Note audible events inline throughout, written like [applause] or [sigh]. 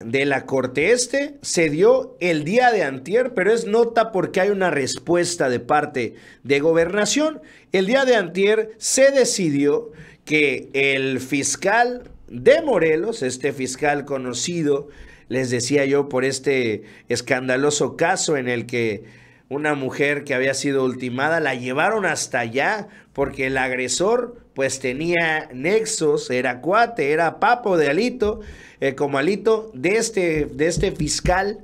de la Corte Este se dio el día de antier, pero es nota porque hay una respuesta de parte de Gobernación. El día de antier se decidió que el fiscal de Morelos, este fiscal conocido, les decía yo, por este escandaloso caso en el que una mujer que había sido ultimada la llevaron hasta allá porque el agresor pues tenía nexos, era cuate, era papo de Alito, eh, como Alito, de este, de este fiscal,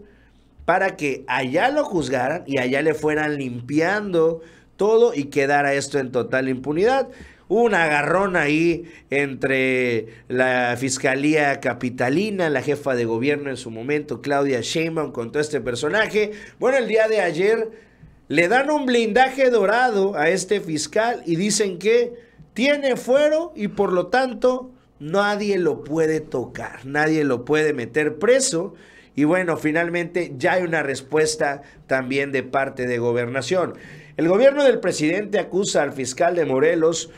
para que allá lo juzgaran y allá le fueran limpiando todo y quedara esto en total impunidad. Un agarrón ahí entre la Fiscalía Capitalina, la jefa de gobierno en su momento, Claudia Sheinbaum, con todo este personaje. Bueno, el día de ayer le dan un blindaje dorado a este fiscal y dicen que tiene fuero y por lo tanto nadie lo puede tocar, nadie lo puede meter preso. Y bueno, finalmente ya hay una respuesta también de parte de gobernación. El gobierno del presidente acusa al fiscal de Morelos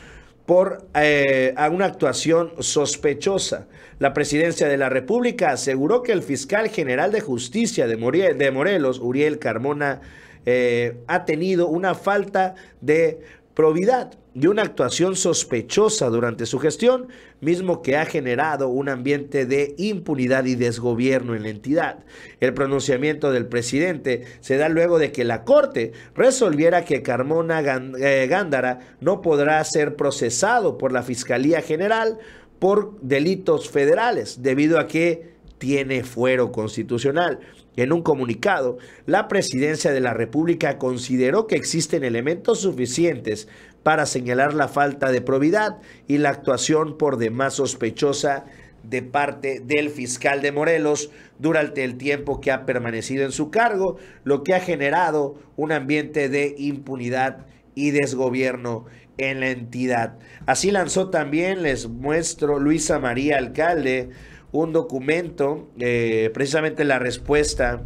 por eh, a una actuación sospechosa. La presidencia de la República aseguró que el fiscal general de justicia de, de Morelos, Uriel Carmona, eh, ha tenido una falta de probidad de una actuación sospechosa durante su gestión, mismo que ha generado un ambiente de impunidad y desgobierno en la entidad. El pronunciamiento del presidente se da luego de que la Corte resolviera que Carmona eh, Gándara no podrá ser procesado por la Fiscalía General por delitos federales, debido a que tiene fuero constitucional. En un comunicado, la Presidencia de la República consideró que existen elementos suficientes para señalar la falta de probidad y la actuación por demás sospechosa de parte del fiscal de Morelos durante el tiempo que ha permanecido en su cargo, lo que ha generado un ambiente de impunidad y desgobierno en la entidad. Así lanzó también, les muestro, Luisa María Alcalde, un documento, eh, precisamente la respuesta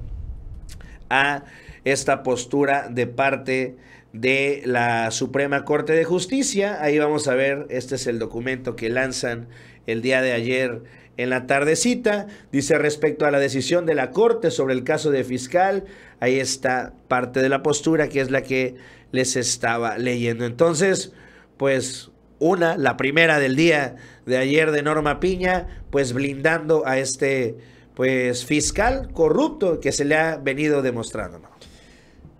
a esta postura de parte de de la Suprema Corte de Justicia. Ahí vamos a ver, este es el documento que lanzan el día de ayer en la tardecita. Dice respecto a la decisión de la Corte sobre el caso de fiscal, ahí está parte de la postura que es la que les estaba leyendo. Entonces, pues una, la primera del día de ayer de Norma Piña, pues blindando a este pues fiscal corrupto que se le ha venido demostrando.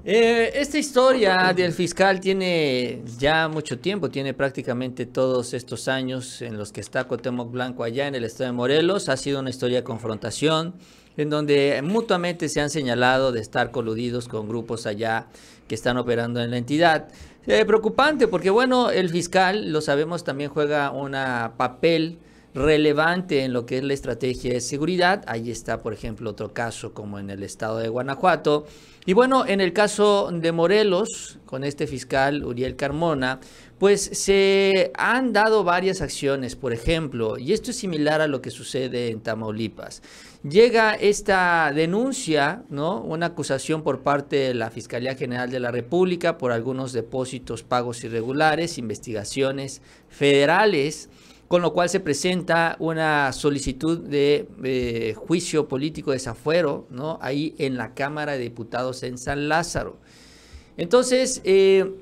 Eh, esta historia del fiscal tiene ya mucho tiempo, tiene prácticamente todos estos años en los que está Cotemoc Blanco allá en el estado de Morelos. Ha sido una historia de confrontación en donde mutuamente se han señalado de estar coludidos con grupos allá que están operando en la entidad. Eh, preocupante porque, bueno, el fiscal, lo sabemos, también juega un papel relevante en lo que es la estrategia de seguridad. Ahí está, por ejemplo, otro caso como en el estado de Guanajuato. Y bueno, en el caso de Morelos, con este fiscal Uriel Carmona, pues se han dado varias acciones, por ejemplo, y esto es similar a lo que sucede en Tamaulipas. Llega esta denuncia, ¿no? Una acusación por parte de la Fiscalía General de la República por algunos depósitos pagos irregulares, investigaciones federales con lo cual se presenta una solicitud de eh, juicio político de desafuero, ¿no? Ahí en la Cámara de Diputados en San Lázaro. Entonces, eh,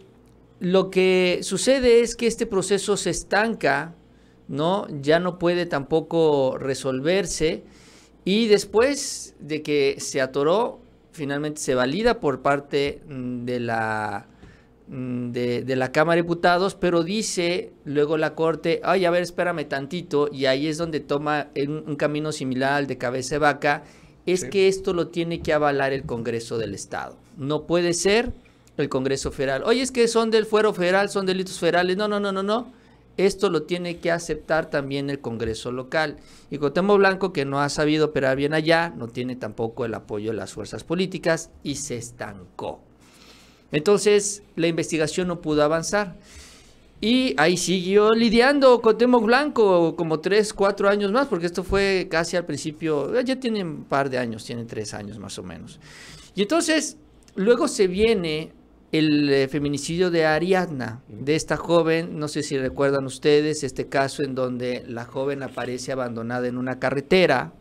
lo que sucede es que este proceso se estanca, ¿no? Ya no puede tampoco resolverse. Y después de que se atoró, finalmente se valida por parte mm, de la Mm, de, la Cámara de Diputados, pero dice luego la Corte, ay, a ver, espérame tantito, y ahí es donde toma un, camino similar al de cabeza de vaca, es que esto lo tiene que avalar el Congreso del Estado. No puede ser el Congreso Federal. Oye, es que son del fuero federal, son delitos federales. No, no, no, no, no. Esto lo tiene que aceptar también el Congreso local. Y Cotemo Blanco, que no ha sabido operar bien allá, no tiene tampoco el apoyo de las fuerzas políticas y se estancó. Entonces la investigación no pudo avanzar. Y ahí siguió lidiando con Temo Blanco como tres, cuatro años más, porque esto fue casi al principio, eh, ya tienen un par de años, tienen tres años más o menos. Y entonces, luego se viene el eh, feminicidio de Ariadna, mm. de esta joven, no sé si recuerdan ustedes este caso en donde la joven aparece abandonada en una carretera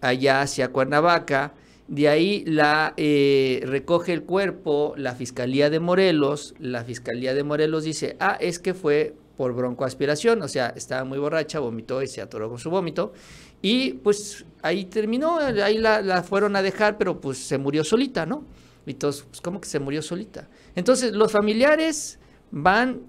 allá hacia Cuernavaca de ahí la eh, recoge el cuerpo la Fiscalía de Morelos. La Fiscalía de Morelos dice, ah, es que fue por broncoaspiración, o sea, estaba muy borracha, vomitó y se atoró con su vómito. Y pues ahí terminó, ahí la, fueron a dejar, pero pues se murió solita, ¿no? Y todos, pues, ¿cómo que se murió solita? Entonces los familiares van,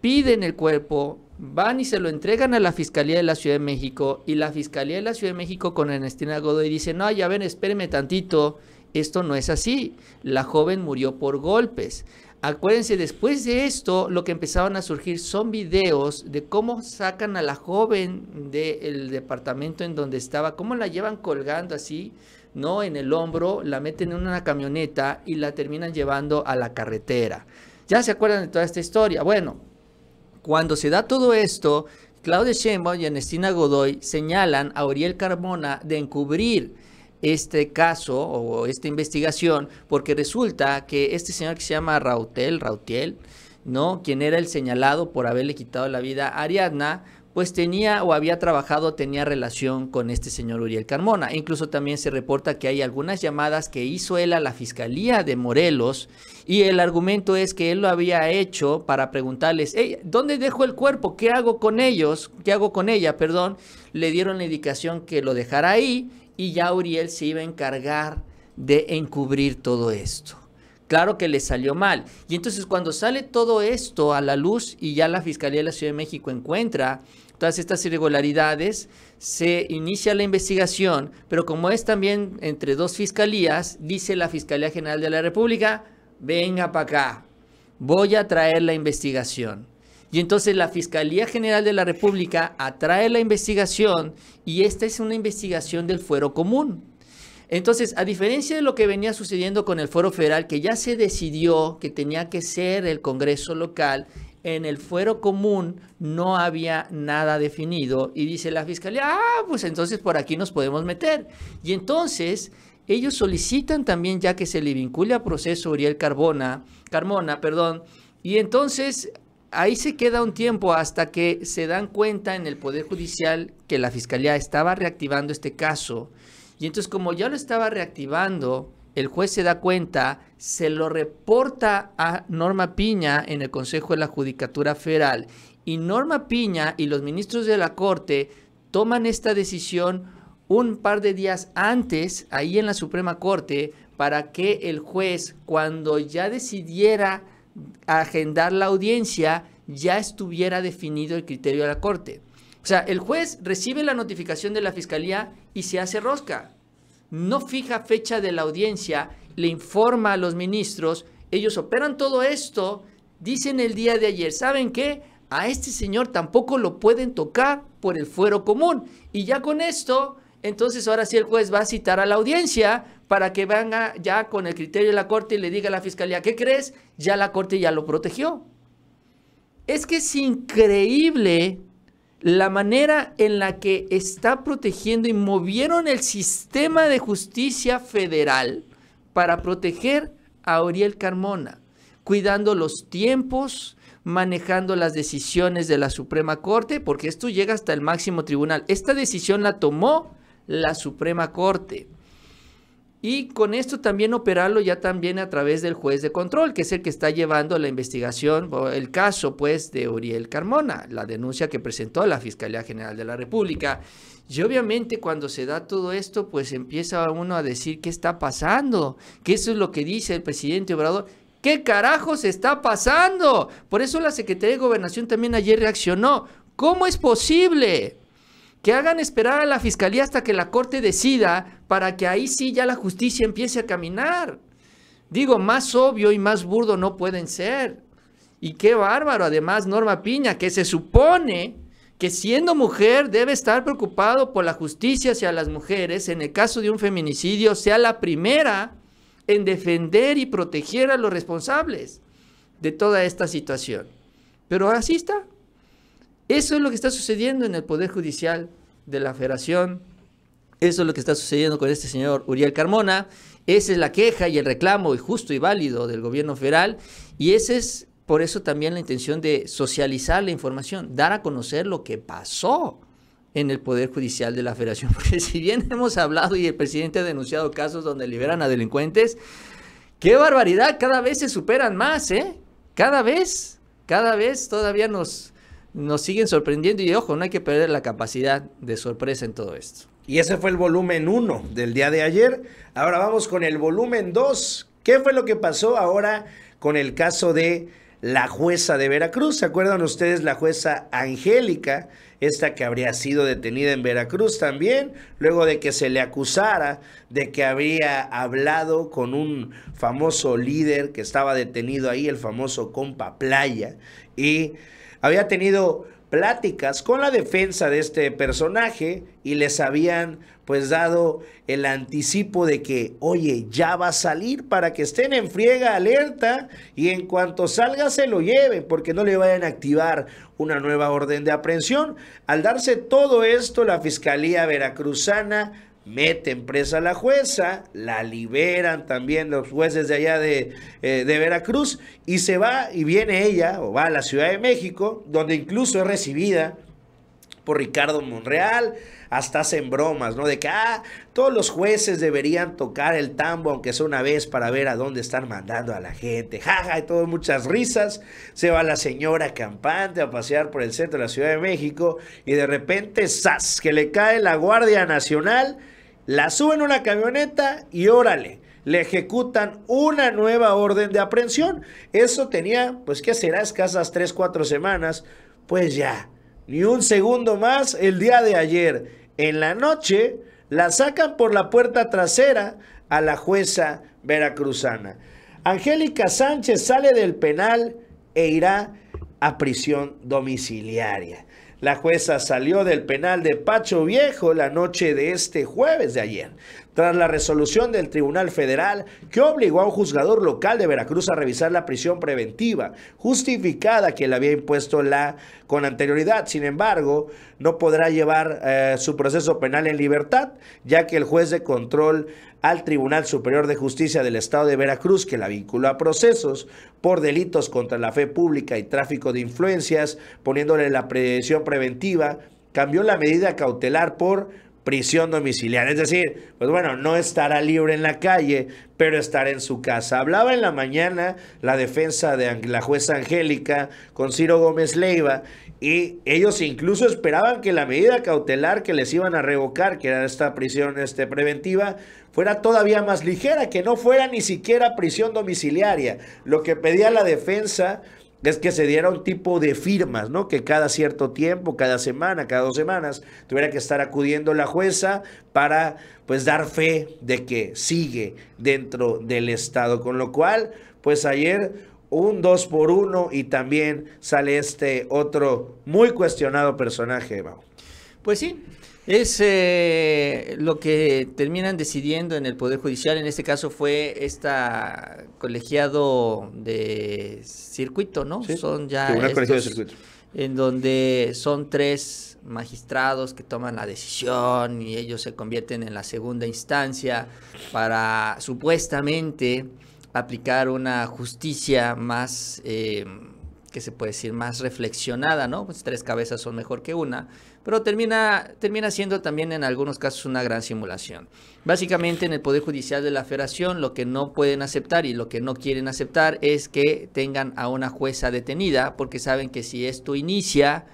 piden el cuerpo, van y se lo entregan a la Fiscalía de la Ciudad de México y la Fiscalía de la Ciudad de México con Ernestina Godoy dice, no, ya ven, espéreme tantito, esto no es así, la joven murió por golpes. Acuérdense, después de esto, lo que empezaban a surgir son videos de cómo sacan a la joven del departamento en donde estaba, cómo la llevan colgando así, ¿no? En el hombro, la meten en una camioneta y la terminan llevando a la carretera. ¿Ya se acuerdan de toda esta historia? Bueno, cuando se da todo esto, Claudia Sheinbaum y Ernestina Godoy señalan a Uriel Carmona de encubrir este caso o esta investigación porque resulta que este señor que se llama Rautel, Rautiel, ¿no? Quien era el señalado por haberle quitado la vida a Ariadna, pues tenía o había trabajado, tenía relación con este señor Uriel Carmona. Incluso también se reporta que hay algunas llamadas que hizo él a la Fiscalía de Morelos y el argumento es que él lo había hecho para preguntarles, ¿dónde dejo el cuerpo? ¿Qué hago con ellos? ¿Qué hago con ella? Perdón. Le dieron la indicación que lo dejara ahí y ya Uriel se iba a encargar de encubrir todo esto. Claro que le salió mal. Y entonces cuando sale todo esto a la luz y ya la Fiscalía de la Ciudad de México encuentra todas estas irregularidades, se inicia la investigación, pero como es también entre dos fiscalías, dice la Fiscalía General de la República, venga para acá, voy a traer la investigación. Y entonces la Fiscalía General de la República atrae la investigación y esta es una investigación del fuero común. Entonces, a diferencia de lo que venía sucediendo con el fuero federal, que ya se decidió que tenía que ser el Congreso local, en el fuero común no había nada definido y dice la fiscalía, ah, pues entonces por aquí nos podemos meter. Y entonces ellos solicitan también ya que se le vincule a proceso Uriel Carbona, Carmona, perdón, y entonces ahí se queda un tiempo hasta que se dan cuenta en el Poder Judicial que la fiscalía estaba reactivando este caso y entonces como ya lo estaba reactivando, el juez se da cuenta, se lo reporta a Norma Piña en el Consejo de la Judicatura Federal. Y Norma Piña y los ministros de la Corte toman esta decisión un par de días antes, ahí en la Suprema Corte, para que el juez, cuando ya decidiera agendar la audiencia, ya estuviera definido el criterio de la Corte. O sea, el juez recibe la notificación de la fiscalía y se hace rosca. No fija fecha de la audiencia, le informa a los ministros, ellos operan todo esto, dicen el día de ayer, ¿saben qué? A este señor tampoco lo pueden tocar por el fuero común. Y ya con esto, entonces ahora sí el juez va a citar a la audiencia para que venga ya con el criterio de la corte y le diga a la fiscalía, ¿qué crees? Ya la corte ya lo protegió. Es que es increíble la manera en la que está protegiendo y movieron el sistema de justicia federal para proteger a Oriel Carmona, cuidando los tiempos, manejando las decisiones de la Suprema Corte, porque esto llega hasta el máximo tribunal. Esta decisión la tomó la Suprema Corte y con esto también operarlo ya también a través del juez de control, que es el que está llevando la investigación, el caso pues de Uriel Carmona, la denuncia que presentó la Fiscalía General de la República. Y obviamente cuando se da todo esto, pues empieza uno a decir qué está pasando, que eso es lo que dice el presidente Obrador. ¿Qué carajos está pasando? Por eso la Secretaría de Gobernación también ayer reaccionó. ¿Cómo es posible que hagan esperar a la Fiscalía hasta que la Corte decida para que ahí sí ya la justicia empiece a caminar. Digo, más obvio y más burdo no pueden ser. Y qué bárbaro, además, Norma Piña, que se supone que siendo mujer debe estar preocupado por la justicia hacia las mujeres, en el caso de un feminicidio, sea la primera en defender y proteger a los responsables de toda esta situación. Pero así está. Eso es lo que está sucediendo en el Poder Judicial de la Federación eso es lo que está sucediendo con este señor Uriel Carmona. Esa es la queja y el reclamo justo y válido del gobierno federal. Y esa es por eso también la intención de socializar la información, dar a conocer lo que pasó en el Poder Judicial de la Federación. [laughs] Porque si bien hemos hablado y el presidente ha denunciado casos donde liberan a delincuentes, qué barbaridad, cada vez se superan más, ¿eh? Cada vez, cada vez todavía nos, nos siguen sorprendiendo y ojo, no hay que perder la capacidad de sorpresa en todo esto. Y ese fue el volumen 1 del día de ayer. Ahora vamos con el volumen 2. ¿Qué fue lo que pasó ahora con el caso de la jueza de Veracruz? ¿Se acuerdan ustedes la jueza Angélica? Esta que habría sido detenida en Veracruz también, luego de que se le acusara de que habría hablado con un famoso líder que estaba detenido ahí, el famoso compa Playa, y había tenido pláticas con la defensa de este personaje y les habían pues dado el anticipo de que, oye, ya va a salir para que estén en friega alerta y en cuanto salga se lo lleven porque no le vayan a activar una nueva orden de aprehensión. Al darse todo esto, la Fiscalía Veracruzana meten presa a la jueza, la liberan también los jueces de allá eh, de, Veracruz y se va y viene ella o va a la Ciudad de México, donde incluso es recibida por Ricardo Monreal, hasta hacen bromas, ¿no? De que, ah, todos los jueces deberían tocar el tambo, aunque sea una vez, para ver a dónde están mandando a la gente, jaja, y todo, muchas risas. Se va la señora campante a pasear por el centro de la Ciudad de México y de repente, ¡zas!, que le cae la Guardia Nacional la suben a una camioneta y órale, le ejecutan una nueva orden de aprehensión. Eso tenía, pues, ¿qué será? Escasas tres, cuatro semanas. Pues ya, ni un segundo más el día de ayer. En la noche la sacan por la puerta trasera a la jueza veracruzana. Angélica Sánchez sale del penal e irá a prisión domiciliaria. La jueza salió del penal de Pacho Viejo la noche de este jueves de ayer tras la resolución del Tribunal Federal que obligó a un juzgador local de Veracruz a revisar la prisión preventiva, justificada que le había impuesto la con anterioridad. Sin embargo, no podrá llevar eh, su proceso penal en libertad, ya que el juez de control al Tribunal Superior de Justicia del Estado de Veracruz, que la vinculó a procesos por delitos contra la fe pública y tráfico de influencias, poniéndole la prisión preventiva, cambió la medida cautelar por prisión domiciliaria. Es decir, pues bueno, no estará libre en la calle, pero estará en su casa. Hablaba en la mañana la defensa de la jueza Angélica con Ciro Gómez Leiva y ellos incluso esperaban que la medida cautelar que les iban a revocar, que era esta prisión este, preventiva, fuera todavía más ligera, que no fuera ni siquiera prisión domiciliaria. Lo que pedía la defensa es que se diera un tipo de firmas, ¿no? Que cada cierto tiempo, cada semana, cada dos semanas, tuviera que estar acudiendo la jueza para, pues, dar fe de que sigue dentro del Estado. Con lo cual, pues ayer un dos por uno y también sale este otro muy cuestionado personaje, Pues sí, es eh, lo que terminan decidiendo en el Poder Judicial. En este caso fue esta colegiado de circuito, ¿no? son ya. En donde son tres magistrados que toman la decisión y ellos se convierten en la segunda instancia para supuestamente aplicar una justicia más, eh, que se puede decir, más reflexionada, ¿no? Pues tres cabezas son mejor que una pero termina, termina siendo también en algunos casos una gran simulación. Básicamente en el Poder Judicial de la Federación lo que no pueden aceptar y lo que no quieren aceptar es que tengan a una jueza detenida porque saben que si esto inicia,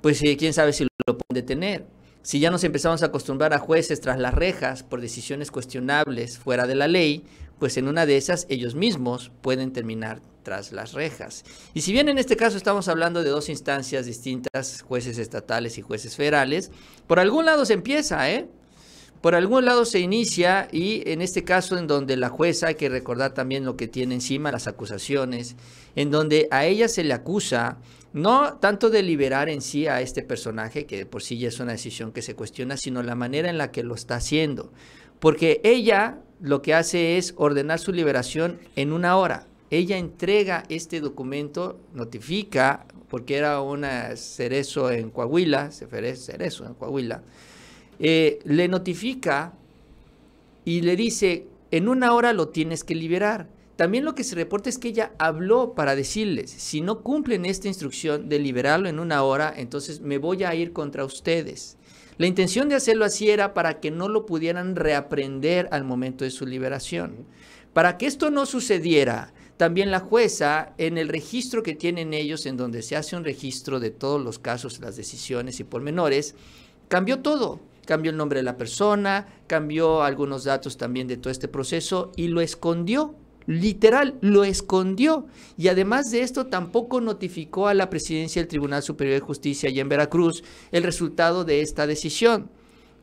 pues eh, quién sabe si lo pueden detener. Si ya nos empezamos a acostumbrar a jueces tras las rejas por decisiones cuestionables fuera de la ley, pues en una de esas ellos mismos pueden terminar tras las rejas. Y si bien en este caso estamos hablando de dos instancias distintas, jueces estatales y jueces federales, por algún lado se empieza, ¿eh? Por algún lado se inicia y en este caso en donde la jueza, hay que recordar también lo que tiene encima, las acusaciones, en donde a ella se le acusa no tanto de liberar en sí a este personaje, que por sí ya es una decisión que se cuestiona, sino la manera en la que lo está haciendo. Porque ella lo que hace es ordenar su liberación en una hora. Ella entrega este documento, notifica, porque era una cerezo en Coahuila, cerezo en Coahuila, eh, le notifica y le dice, en una hora lo tienes que liberar. También lo que se reporta es que ella habló para decirles, si no cumplen esta instrucción de liberarlo en una hora, entonces me voy a ir contra ustedes. La intención de hacerlo así era para que no lo pudieran reaprender al momento de su liberación. Para que esto no sucediera, también la jueza, en el registro que tienen ellos, en donde se hace un registro de todos los casos, las decisiones y pormenores, cambió todo. Cambió el nombre de la persona, cambió algunos datos también de todo este proceso y lo escondió literal, lo escondió. Y además de esto, tampoco notificó a la presidencia del Tribunal Superior de Justicia allá en Veracruz el resultado de esta decisión.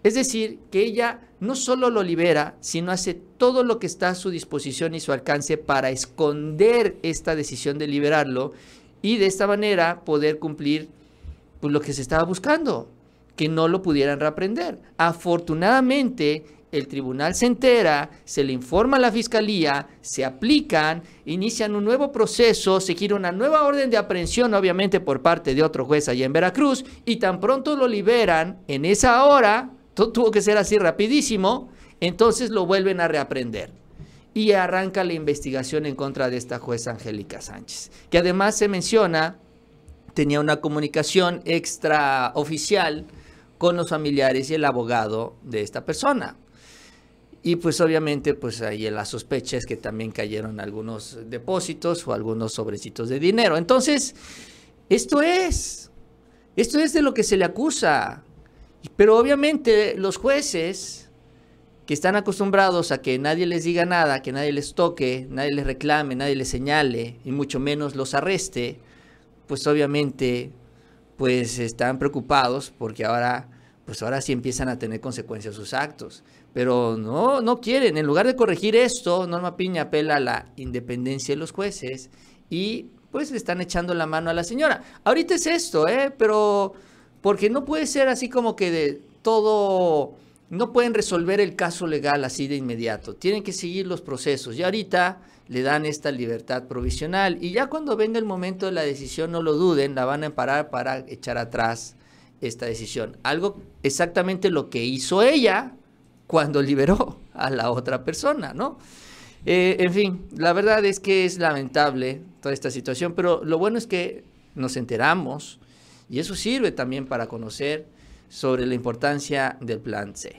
Es decir, que ella no solo lo libera, sino hace todo lo que está a su disposición y su alcance para esconder esta decisión de liberarlo y de esta manera poder cumplir pues, lo que se estaba buscando, que no lo pudieran reaprender. Afortunadamente, el tribunal se entera, se le informa a la fiscalía, se aplican, inician un nuevo proceso, se gira una nueva orden de aprehensión, obviamente por parte de otro juez allá en Veracruz, y tan pronto lo liberan en esa hora, tuvo que ser así rapidísimo, entonces lo vuelven a reaprender. Y arranca la investigación en contra de esta jueza Angélica Sánchez, que además se menciona, tenía una comunicación extraoficial con los familiares y el abogado de esta persona. Y pues obviamente, pues ahí la sospecha es que también cayeron algunos depósitos o algunos sobrecitos de dinero. Entonces, esto es, esto es de lo que se le acusa. Pero obviamente los jueces que están acostumbrados a que nadie les diga nada, que nadie les toque, nadie les reclame, nadie les señale y mucho menos los arreste, pues obviamente pues están preocupados porque ahora pues ahora sí empiezan a tener consecuencias sus actos. Pero no, no quieren. En lugar de corregir esto, Norma Piña apela a la independencia de los jueces y pues le están echando la mano a la señora. Ahorita es esto, ¿eh? Pero porque no puede ser así como que de todo, no pueden resolver el caso legal así de inmediato. Tienen que seguir los procesos. Y ahorita le dan esta libertad provisional. Y ya cuando venga el momento de la decisión, no lo duden, la van a parar para echar atrás esta decisión. Algo exactamente lo que hizo ella cuando liberó a la otra persona, ¿no? Eh, en fin, la verdad es que es lamentable toda esta situación, pero lo bueno es que nos enteramos y eso sirve también para conocer sobre la importancia del plan C.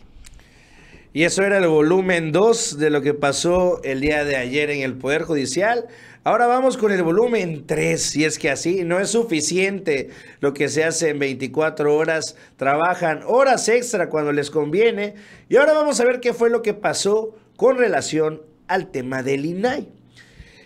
Y eso era el volumen 2 de lo que pasó el día de ayer en el Poder Judicial. Ahora vamos con el volumen 3, y es que así no es suficiente lo que se hace en 24 horas, trabajan horas extra cuando les conviene. Y ahora vamos a ver qué fue lo que pasó con relación al tema del INAI.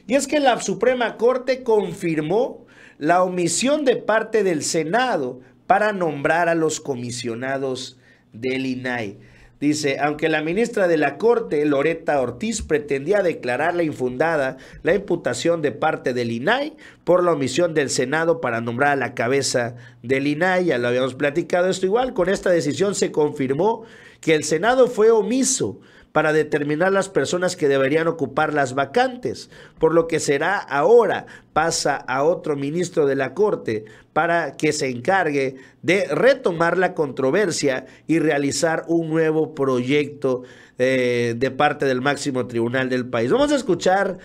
Y es que la Suprema Corte confirmó la omisión de parte del Senado para nombrar a los comisionados del INAI. Dice, aunque la ministra de la Corte, Loreta Ortiz, pretendía declarar la infundada la imputación de parte del INAI por la omisión del Senado para nombrar a la cabeza del INAI, ya lo habíamos platicado esto igual, con esta decisión se confirmó que el Senado fue omiso para determinar las personas que deberían ocupar las vacantes, por lo que será ahora pasa a otro ministro de la Corte para que se encargue de retomar la controversia y realizar un nuevo proyecto eh, de parte del máximo tribunal del país. Vamos a escuchar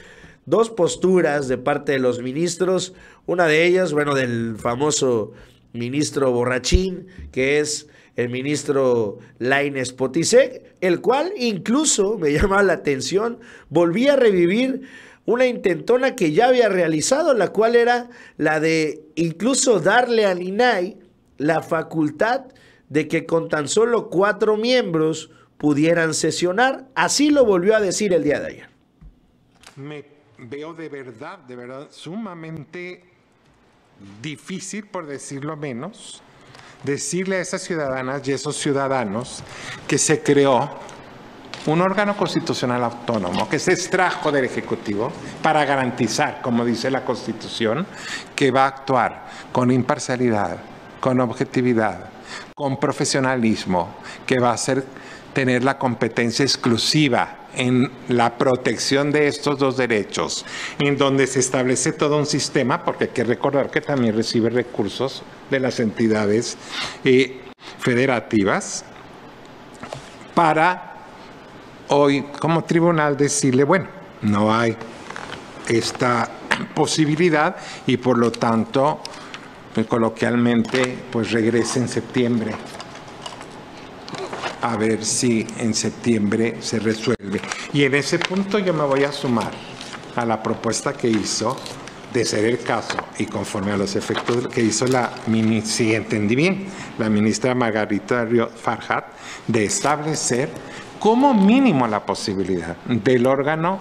dos posturas de parte de los ministros, una de ellas, bueno, del famoso ministro Borrachín, que es el ministro Laines Potisek, el cual incluso, [laughs] me llamaba la atención, volvía a revivir una intentona que ya había realizado, la cual era la de incluso darle al INAI la facultad de que con tan solo cuatro miembros pudieran sesionar. Así lo volvió a decir el día de ayer. Me veo de verdad, de verdad, sumamente difícil, por decirlo menos, decirle a esas ciudadanas y a esos ciudadanos que se creó un órgano constitucional autónomo que se extrajo del Ejecutivo para garantizar, como dice la Constitución, que va a actuar con imparcialidad, con objetividad, con profesionalismo, que va a ser, tener la competencia exclusiva en la protección de estos dos derechos, en donde se establece todo un sistema, porque hay que recordar que también recibe recursos de las entidades eh, federativas, para hoy como tribunal decirle, bueno, no hay esta [clears throat] posibilidad y por lo tanto, pues, coloquialmente, pues regrese en septiembre a ver si en septiembre se resuelve. Y en ese punto yo me voy a sumar a la propuesta que hizo de ser el caso y conforme a los efectos que hizo la ministra, si entendí bien, la ministra Margarita Farhat, de establecer como mínimo la posibilidad del órgano,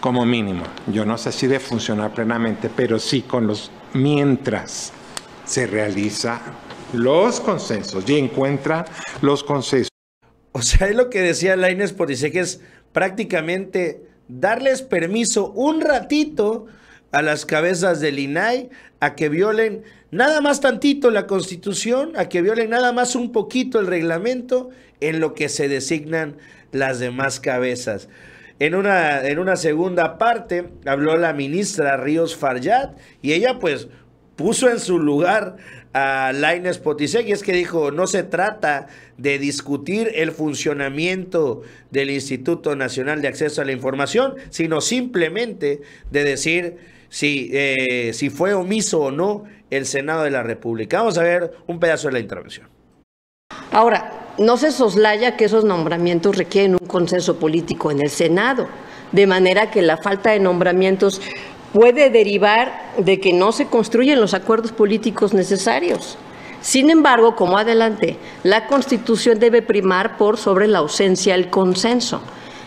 como mínimo, yo no sé si de funcionar plenamente, pero sí con los mientras se realiza los consensos y encuentra los consensos. O sea, es lo que decía Laines que es prácticamente darles permiso un ratito a las cabezas del INAI a que violen nada más tantito la constitución, a que violen nada más un poquito el reglamento en lo que se designan las demás cabezas. En una, en una segunda parte habló la ministra Ríos Faryat y ella pues puso en su lugar a Laines Potisek y es que dijo, no se trata de discutir el funcionamiento del Instituto Nacional de Acceso a la Información, sino simplemente de decir si, eh, si fue omiso o no el Senado de la República. Vamos a ver un pedazo de la intervención. Ahora, no se soslaya que esos nombramientos requieren un consenso político en el Senado, de manera que la falta de nombramientos puede derivar de que no se construyen los acuerdos políticos necesarios. Sin embargo, como adelante, la Constitución debe primar por sobre la ausencia del consenso.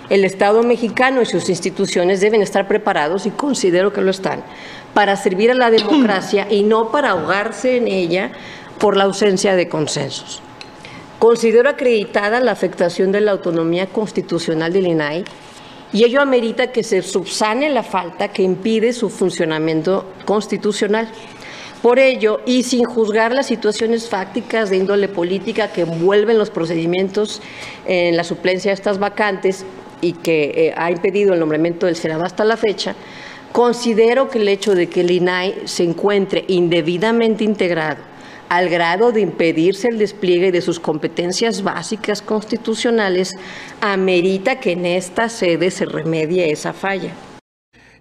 El Estado mexicano y sus instituciones deben estar preparados, y considero que lo están, para servir a la democracia y no para ahogarse en ella por la ausencia de consensos. Considero acreditada la afectación de la autonomía constitucional del INAI y ello amerita que se subsane la falta que impide su funcionamiento constitucional. Por ello, y sin juzgar las situaciones fácticas de índole política que envuelven los procedimientos en la suplencia de estas vacantes y que eh, ha impedido el nombramiento del Senado hasta la fecha, considero que el hecho de que el INAI se encuentre indebidamente integrado al grado de impedirse el despliegue de sus competencias básicas constitucionales, amerita que en esta sede se remedie esa falla.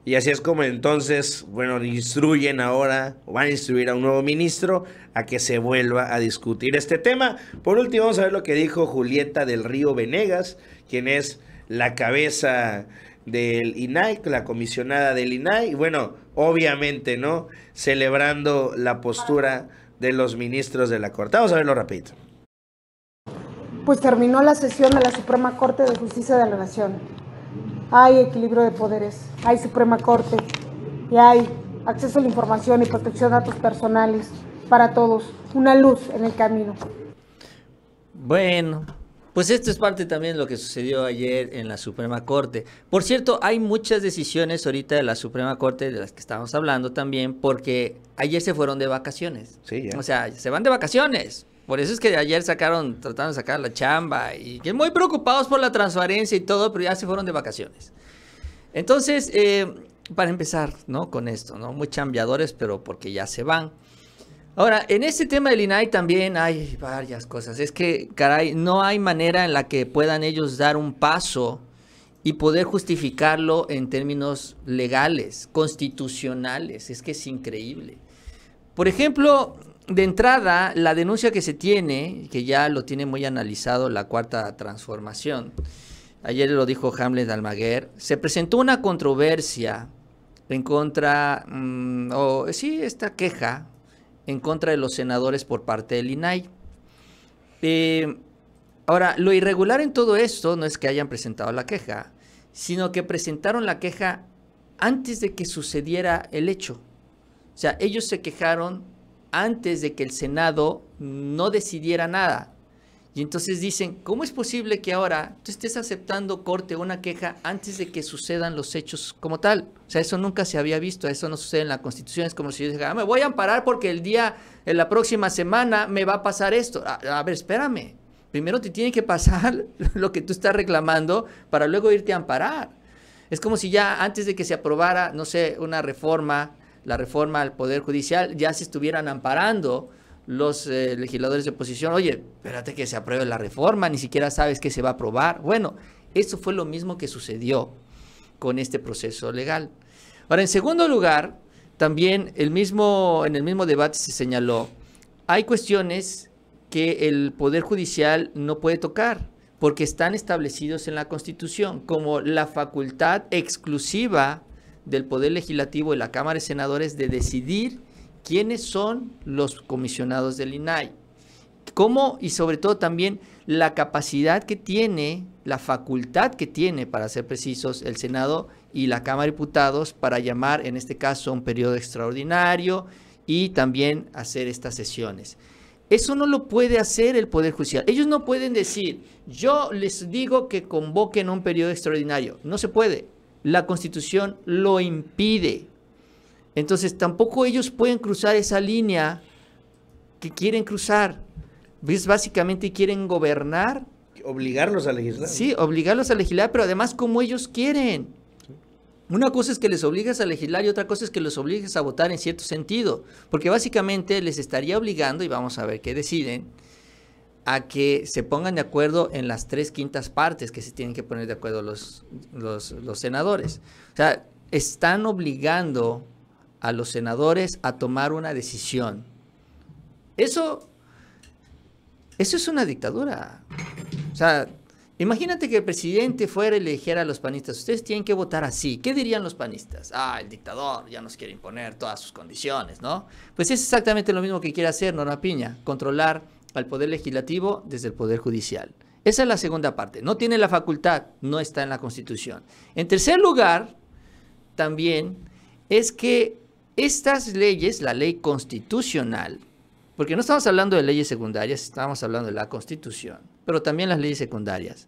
Y así es como entonces, bueno, instruyen ahora, van a instruir a un nuevo ministro a que se vuelva a discutir este tema. Por último, vamos a ver lo que dijo Julieta del Río Venegas, quien es la cabeza del INAI, la comisionada del INAI. Y bueno, obviamente, ¿no? Celebrando la postura de los ministros de la Corte. Vamos a verlo rapidito. Pues terminó la sesión de la Suprema Corte de Justicia de la Nación. Hay equilibrio de poderes, hay Suprema Corte y hay acceso a la información y protección de datos personales para todos. Una luz en el camino. Bueno, pues esto es parte también de lo que sucedió ayer en la Suprema Corte. Por cierto, hay muchas decisiones ahorita de la Suprema Corte de las que estábamos hablando también, porque ayer se fueron de vacaciones. Sí, O sea, se van de vacaciones. Por eso es que ayer sacaron, trataron de sacar la chamba y que muy preocupados por la transparencia y todo, pero ya se fueron de vacaciones. Entonces, eh, para empezar, ¿no? Con esto, ¿no? Muy chambeadores, pero porque ya se van. Ahora, en este tema del INAI también hay varias cosas. Es que, caray, no hay manera en la que puedan ellos dar un paso y poder justificarlo en términos legales, constitucionales. Es que es increíble. Por ejemplo, de entrada, la denuncia que se tiene, que ya lo tiene muy analizado la cuarta transformación, ayer lo dijo Hamlet Almaguer, se presentó una controversia en contra, mm, o sí, esta queja en contra de los senadores por parte del INAI. Eh, ahora, lo irregular en todo esto no es que hayan presentado la queja, sino que presentaron la queja antes de que sucediera el hecho. O sea, ellos se quejaron antes de que el Senado no decidiera nada. Y entonces dicen, ¿cómo es posible que ahora tú estés aceptando corte o una queja antes de que sucedan los hechos como tal? O sea, eso nunca se había visto, eso no sucede en la Constitución. Es como si yo dijera, ah, me voy a amparar porque el día, en eh, la próxima semana, me va a pasar esto. A, a ver, espérame. Primero te tiene que pasar [laughs] lo que tú estás reclamando para luego irte a amparar. Es como si ya antes de que se aprobara, no sé, una reforma, la reforma al Poder Judicial, ya se estuvieran amparando los eh, legisladores de oposición, oye, espérate que se apruebe la reforma, ni siquiera sabes qué se va a aprobar. Bueno, eso fue lo mismo que sucedió con este proceso legal. Ahora, en segundo lugar, también el mismo, en el mismo debate se señaló, hay cuestiones que el Poder Judicial no puede tocar porque están establecidos en la Constitución como la facultad exclusiva del Poder Legislativo y la Cámara de Senadores de decidir quiénes son los comisionados del INAI, cómo y sobre todo también la capacidad que tiene, la facultad que tiene, para ser precisos, el Senado y la Cámara de Diputados para llamar, en este caso, un periodo extraordinario y también hacer estas sesiones. Eso no lo puede hacer el Poder Judicial. Ellos no pueden decir, yo les digo que convoquen un periodo extraordinario. No se puede. La Constitución lo impide. Entonces tampoco ellos pueden cruzar esa línea que quieren cruzar. ¿Ves? Básicamente quieren gobernar. Obligarlos a legislar. Sí, obligarlos a legislar, pero además como ellos quieren. Una cosa es que les obligas a legislar y otra cosa es que los obligues a votar en cierto sentido, porque básicamente les estaría obligando, y vamos a ver qué deciden, a que se pongan de acuerdo en las tres quintas partes que se tienen que poner de acuerdo los, los senadores. O sea, están obligando a los senadores a tomar una decisión. Eso, eso es una dictadura. O sea, imagínate que el presidente fuera y le dijera a los panistas, ustedes tienen que votar así. ¿Qué dirían los panistas? Ah, el dictador ya nos quiere imponer todas sus condiciones, ¿no? Pues es exactamente lo mismo que quiere hacer Norma Piña, controlar al poder legislativo desde el poder judicial. Esa es la segunda parte. No tiene la facultad, no está en la Constitución. En tercer lugar, también es que estas leyes, la ley constitucional, porque no estamos hablando de leyes secundarias, estamos hablando de la constitución, pero también las leyes secundarias,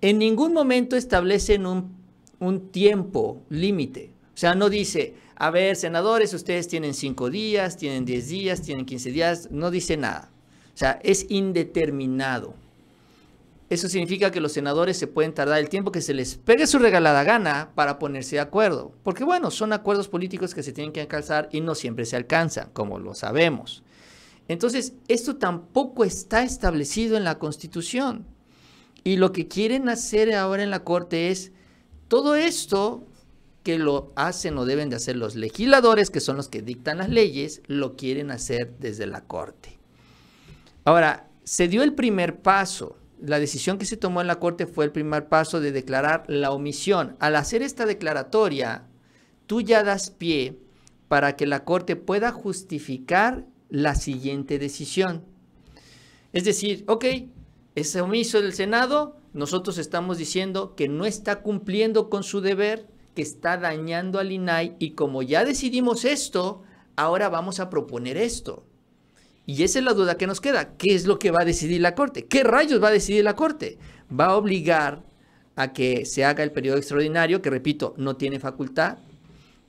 en ningún momento establecen un, tiempo límite. O sea, no dice, a ver, senadores, ustedes tienen cinco días, tienen diez días, tienen quince días, no dice nada. O sea, es indeterminado. Eso significa que los senadores se pueden tardar el tiempo que se les pegue su regalada gana para ponerse de acuerdo. Porque bueno, son acuerdos políticos que se tienen que alcanzar y no siempre se alcanzan, como lo sabemos. Entonces, esto tampoco está establecido en la Constitución. Y lo que quieren hacer ahora en la Corte es todo esto que lo hacen o deben de hacer los legisladores, que son los que dictan las leyes, lo quieren hacer desde la Corte. Ahora, se dio el primer paso la decisión que se tomó en la Corte fue el primer paso de declarar la omisión. Al hacer esta declaratoria, tú ya das pie para que la Corte pueda justificar la siguiente decisión. Es decir, ok, es omiso del Senado, nosotros estamos diciendo que no está cumpliendo con su deber, que está dañando al INAI y como ya decidimos esto, ahora vamos a proponer esto. Y esa es la duda que nos queda. ¿Qué es lo que va a decidir la Corte? ¿Qué rayos va a decidir la Corte? Va a obligar a que se haga el periodo extraordinario, que repito, no tiene facultad.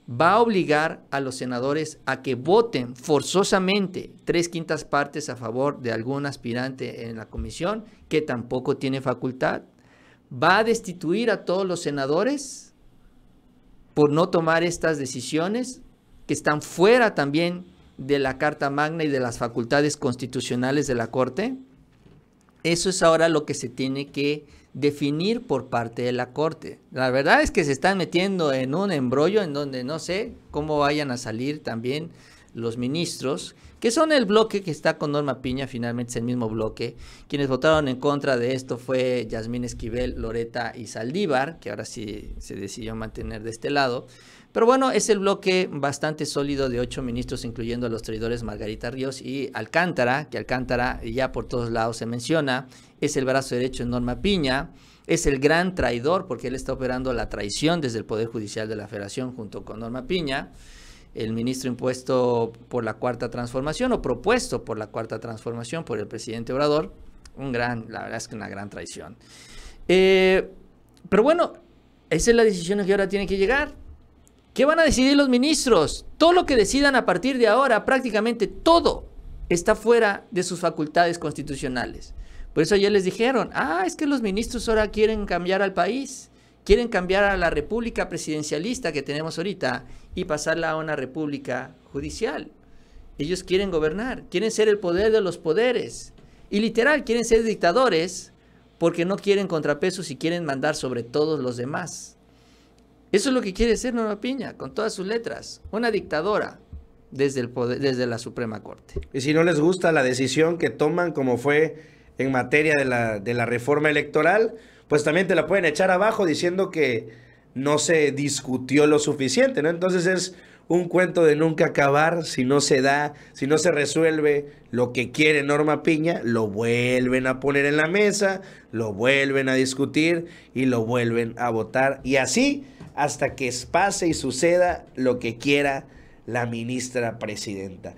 Va a obligar a los senadores a que voten forzosamente tres quintas partes a favor de algún aspirante en la comisión, que tampoco tiene facultad. Va a destituir a todos los senadores por no tomar estas decisiones que están fuera también de la Carta Magna y de las facultades constitucionales de la Corte. Eso es ahora lo que se tiene que definir por parte de la Corte. La verdad es que se están metiendo en un embrollo en donde no sé cómo vayan a salir también los ministros, que son el bloque que está con Norma Piña, finalmente es el mismo bloque. Quienes votaron en contra de esto fue Yasmín Esquivel, Loreta y Saldívar, que ahora sí se decidió mantener de este lado. Pero bueno, es el bloque bastante sólido de ocho ministros, incluyendo a los traidores Margarita Ríos y Alcántara, que Alcántara ya por todos lados se menciona, es el brazo derecho de Norma Piña, es el gran traidor porque él está operando la traición desde el Poder Judicial de la Federación junto con Norma Piña el ministro impuesto por la cuarta transformación o propuesto por la cuarta transformación por el presidente Obrador. Un gran, la verdad es que una gran traición. Eh, pero bueno, esa es la decisión que ahora tiene que llegar. ¿Qué van a decidir los ministros? Todo lo que decidan a partir de ahora, prácticamente todo, está fuera de sus facultades constitucionales. Por eso ayer les dijeron, ah, es que los ministros ahora quieren cambiar al país, quieren cambiar a la república presidencialista que tenemos ahorita y pasarla a una república judicial. Ellos quieren gobernar, quieren ser el poder de los poderes. Y literal, quieren ser dictadores porque no quieren contrapesos y quieren mandar sobre todos los demás. Eso es lo que quiere ser Norma Piña, con todas sus letras, una dictadora desde, el desde la Suprema Corte. Y si no les gusta la decisión que toman, como fue en materia de la, de la reforma electoral, pues también te la pueden echar abajo diciendo que no se discutió lo suficiente, ¿no? Entonces es un cuento de nunca acabar, si no se da, si no se resuelve lo que quiere Norma Piña, lo vuelven a poner en la mesa, lo vuelven a discutir y lo vuelven a votar. Y así hasta que pase y suceda lo que quiera la ministra presidenta.